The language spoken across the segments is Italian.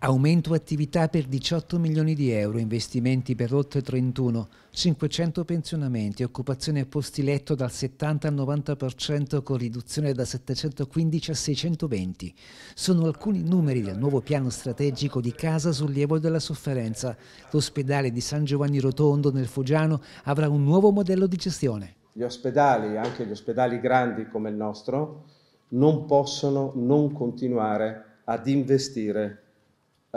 Aumento attività per 18 milioni di euro, investimenti per oltre 31, 500 pensionamenti, occupazione a posti letto dal 70 al 90% con riduzione da 715 a 620. Sono alcuni numeri del nuovo piano strategico di Casa Sollievo della Sofferenza. L'ospedale di San Giovanni Rotondo nel Foggiano avrà un nuovo modello di gestione. Gli ospedali, anche gli ospedali grandi come il nostro, non possono non continuare ad investire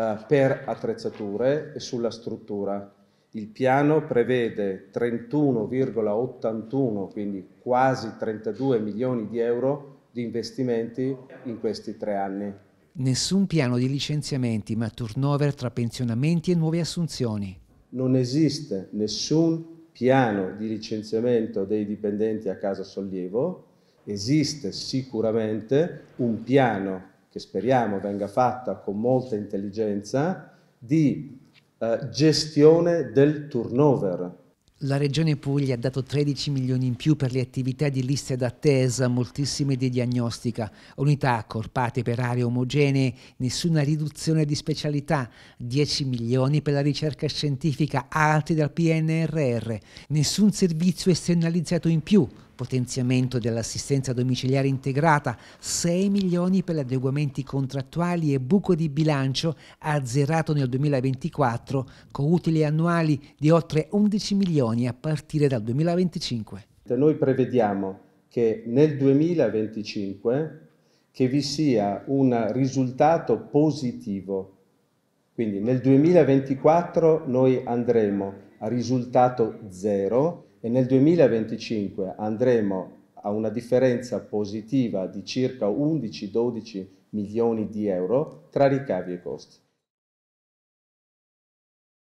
eh, per attrezzature e sulla struttura. Il piano prevede 31,81, quindi quasi 32 milioni di euro di investimenti in questi tre anni. Nessun piano di licenziamenti, ma turnover tra pensionamenti e nuove assunzioni. Non esiste nessun piano di licenziamento dei dipendenti a casa sollievo, esiste sicuramente un piano che speriamo venga fatta con molta intelligenza, di eh, gestione del turnover. La Regione Puglia ha dato 13 milioni in più per le attività di liste d'attesa, moltissime di diagnostica, unità accorpate per aree omogenee, nessuna riduzione di specialità, 10 milioni per la ricerca scientifica, altri dal PNRR, nessun servizio esternalizzato in più, potenziamento dell'assistenza domiciliare integrata, 6 milioni per gli adeguamenti contrattuali e buco di bilancio azzerato nel 2024 con utili annuali di oltre 11 milioni a partire dal 2025. Noi prevediamo che nel 2025 che vi sia un risultato positivo. Quindi nel 2024 noi andremo a risultato zero e nel 2025 andremo a una differenza positiva di circa 11-12 milioni di euro tra ricavi e costi.